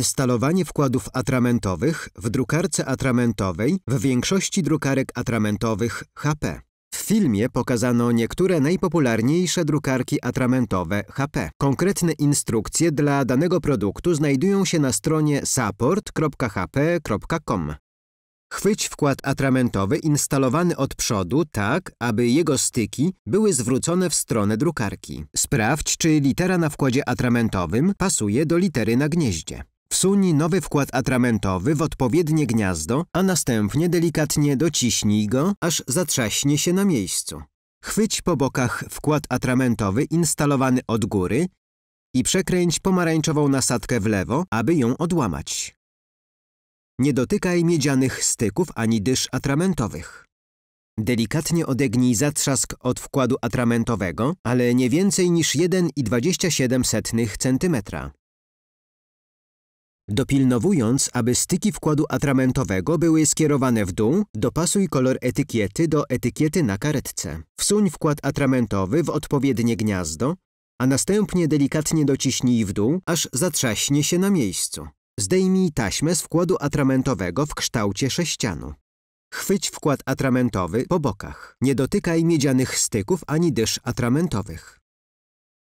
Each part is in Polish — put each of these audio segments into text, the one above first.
instalowanie wkładów atramentowych w drukarce atramentowej w większości drukarek atramentowych HP. W filmie pokazano niektóre najpopularniejsze drukarki atramentowe HP. Konkretne instrukcje dla danego produktu znajdują się na stronie support.hp.com. Chwyć wkład atramentowy instalowany od przodu tak, aby jego styki były zwrócone w stronę drukarki. Sprawdź, czy litera na wkładzie atramentowym pasuje do litery na gnieździe. Wsuń nowy wkład atramentowy w odpowiednie gniazdo, a następnie delikatnie dociśnij go, aż zatrzaśnie się na miejscu. Chwyć po bokach wkład atramentowy instalowany od góry i przekręć pomarańczową nasadkę w lewo, aby ją odłamać. Nie dotykaj miedzianych styków ani dysz atramentowych. Delikatnie odegnij zatrzask od wkładu atramentowego, ale nie więcej niż 1,27 cm dopilnowując, aby styki wkładu atramentowego były skierowane w dół, dopasuj kolor etykiety do etykiety na karetce. Wsuń wkład atramentowy w odpowiednie gniazdo, a następnie delikatnie dociśnij w dół, aż zatrzaśnie się na miejscu. Zdejmij taśmę z wkładu atramentowego w kształcie sześcianu. Chwyć wkład atramentowy po bokach. Nie dotykaj miedzianych styków ani dysz atramentowych.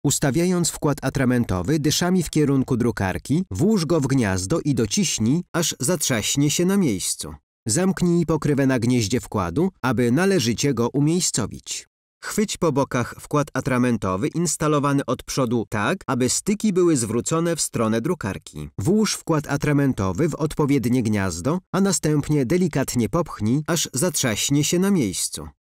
Ustawiając wkład atramentowy dyszami w kierunku drukarki, włóż go w gniazdo i dociśnij, aż zatrzaśnie się na miejscu. Zamknij pokrywę na gnieździe wkładu, aby należycie go umiejscowić. Chwyć po bokach wkład atramentowy instalowany od przodu tak, aby styki były zwrócone w stronę drukarki. Włóż wkład atramentowy w odpowiednie gniazdo, a następnie delikatnie popchnij, aż zatrzaśnie się na miejscu.